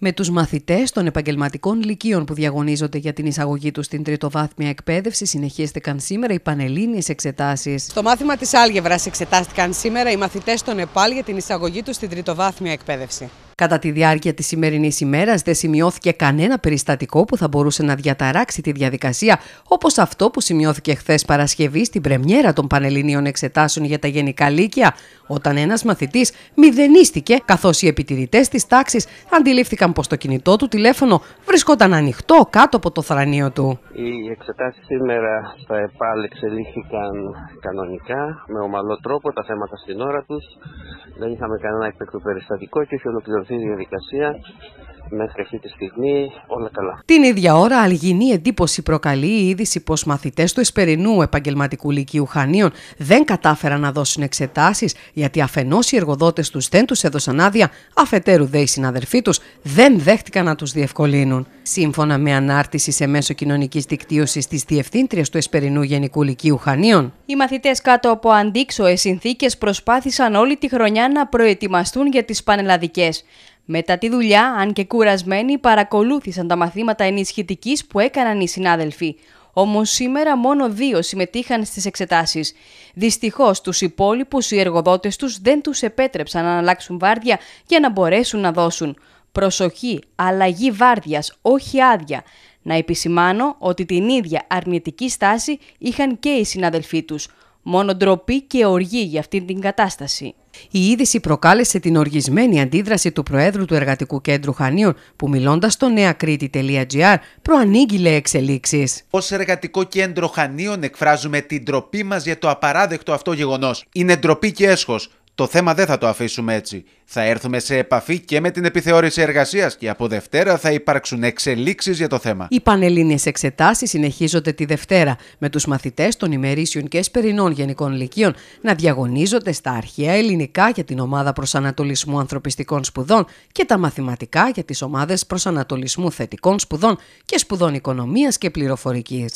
με τους μαθητές των επαγγελματικών λυκείων που διαγωνίζονται για την εισαγωγή τους στην τριτοβάθμια εκπαίδευση συνεχίστηκαν σήμερα οι πανελλήνιες εξετάσεις. Στο μάθημα της Άλγευρας εξετάστηκαν σήμερα οι μαθητές των ΕΠΑΛ για την εισαγωγή τους στην τριτοβάθμια εκπαίδευση. Κατά τη διάρκεια της σημερινής ημέρας δεν σημειώθηκε κανένα περιστατικό που θα μπορούσε να διαταράξει τη διαδικασία, όπως αυτό που σημειώθηκε χθες Παρασκευή στην πρεμιέρα των Πανελληνίων Εξετάσεων για τα Γενικά Λύκεια, όταν ένας μαθητής μηδενίστηκε καθώς οι επιτηρητές της τάξης αντιλήφθηκαν πως το κινητό του τηλέφωνο βρισκόταν ανοιχτό κάτω από το θρανίο του. Οι εξετάσεις σήμερα θα επάλ εξελίχθηκαν κανονικά, με ομαλό τρόπο, τα θέματα στην ώρα τους. Δεν είχαμε κανένα έκτακτο περιστατικό και έχει ολοκληρωθεί de dedicación μέχρι αυτή τη στιγμή όλα καλά. Την ίδια ώρα, αλγινή εντύπωση προκαλεί η είδηση πως μαθητές του Εσπερινού Επαγγελματικού Λυκείου Χανίων δεν κατάφεραν να δώσουν εξετάσεις γιατί αφενός οι εργοδότες τους δεν τους έδωσαν άδεια, αφετέρου δε οι συναδελφοί τους δεν δέχτηκαν να τους διευκολύνουν. Σύμφωνα με ανάρτηση σε μέσο κοινωνικής δικτύωσης της Διευθύντριας του Εσπερινού Γενικού Λυκείου Χανίων, οι μαθητές κάτω από αντίξωες συνθήκες προσπάθησαν όλη τη χρονιά να προετοιμαστούν για τις πανελλαδικές. Μετά τη δουλειά, αν και κουρασμένοι, παρακολούθησαν τα μαθήματα ενισχυτικής που έκαναν οι συνάδελφοι. Όμως σήμερα μόνο δύο συμμετείχαν στις εξετάσεις. Δυστυχώς, τους υπόλοιπους οι εργοδότες τους δεν τους επέτρεψαν να αλλάξουν βάρδια για να μπορέσουν να δώσουν. Προσοχή, αλλαγή βάρδιας, όχι άδεια. Να επισημάνω ότι την ίδια αρνητική στάση είχαν και οι συναδελφοί τους. Μόνο ντροπή και οργή για αυτή την κατάσταση. Η είδηση προκάλεσε την οργισμένη αντίδραση του Προέδρου του Εργατικού Κέντρου Χανίων, που μιλώντας στο νεακρίτη.gr προανήγγειλε εξελίξεις. Ως Εργατικό Κέντρο Χανίων εκφράζουμε την τροπή μας για το απαράδεκτο αυτό γεγονός. Είναι ντροπή και έσχος. Το θέμα δεν θα το αφήσουμε έτσι. Θα έρθουμε σε επαφή και με την επιθεώρηση εργασίας και από Δευτέρα θα υπάρξουν εξελίξεις για το θέμα. Οι πανελλήνιες εξετάσεις συνεχίζονται τη Δευτέρα, με τους μαθητές των ημερήσιων και εσπερινών γενικών λυκείων να διαγωνίζονται στα αρχαία ελληνικά για την ομάδα προσανατολισμού ανθρωπιστικών σπουδών και τα μαθηματικά για τις ομάδες προσανατολισμού θετικών σπουδών και σπουδών οικονομίας και πληροφορικής.